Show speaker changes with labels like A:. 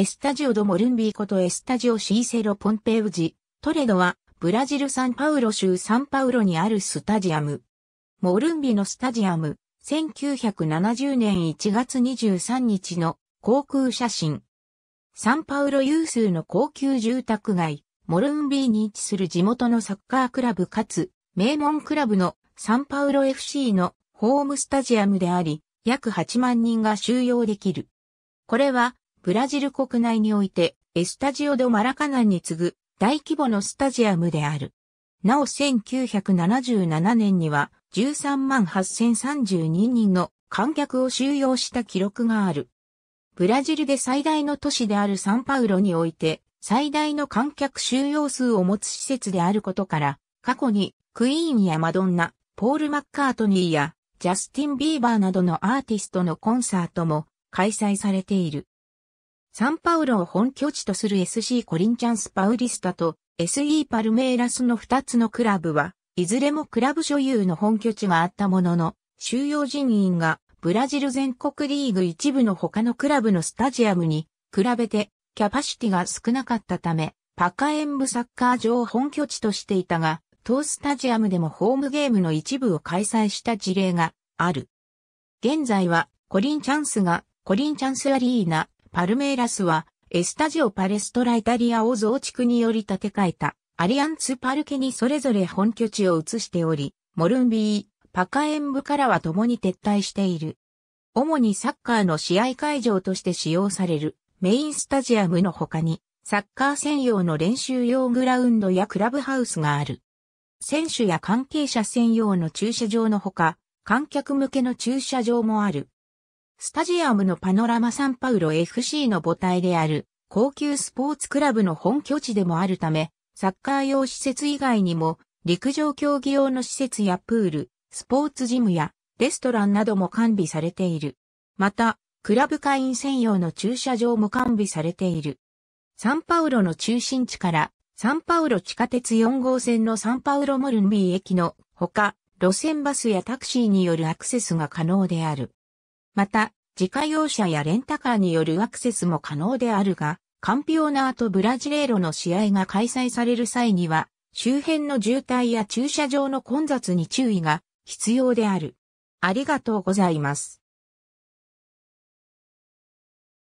A: エスタジオ・ド・モルンビーことエスタジオ・シーセロ・ポンペウジ、トレドは、ブラジル・サンパウロ州サンパウロにあるスタジアム。モルンビのスタジアム、1970年1月23日の航空写真。サンパウロ有数の高級住宅街、モルンビーに位置する地元のサッカークラブかつ、名門クラブのサンパウロ FC のホームスタジアムであり、約8万人が収容できる。これはブラジル国内において、エスタジオド・マラカナンに次ぐ大規模のスタジアムである。なお1977年には13万8032人の観客を収容した記録がある。ブラジルで最大の都市であるサンパウロにおいて最大の観客収容数を持つ施設であることから、過去にクイーンやマドンナ、ポール・マッカートニーやジャスティン・ビーバーなどのアーティストのコンサートも開催されている。サンパウロを本拠地とする SC コリンチャンス・パウリスタと SE パルメイラスの2つのクラブは、いずれもクラブ所有の本拠地があったものの、収容人員がブラジル全国リーグ一部の他のクラブのスタジアムに比べてキャパシティが少なかったため、パカエンブサッカー場を本拠地としていたが、当スタジアムでもホームゲームの一部を開催した事例がある。現在はコリンチャンスがコリンチャンスアリーナパルメイラスは、エスタジオパレストライタリアを増築により建て替えた、アリアンツパルケにそれぞれ本拠地を移しており、モルンビー、パカエンブからは共に撤退している。主にサッカーの試合会場として使用されるメインスタジアムの他に、サッカー専用の練習用グラウンドやクラブハウスがある。選手や関係者専用の駐車場のほか、観客向けの駐車場もある。スタジアムのパノラマサンパウロ FC の母体である高級スポーツクラブの本拠地でもあるため、サッカー用施設以外にも陸上競技用の施設やプール、スポーツジムやレストランなども完備されている。また、クラブ会員専用の駐車場も完備されている。サンパウロの中心地からサンパウロ地下鉄4号線のサンパウロモルンビー駅のほか、路線バスやタクシーによるアクセスが可能である。また、自家用車やレンタカーによるアクセスも可能であるが、カンピオナーとブラジレーロの試合が開催される際には、周辺の渋滞や駐車場の混雑に注意が必要である。ありがとうございます。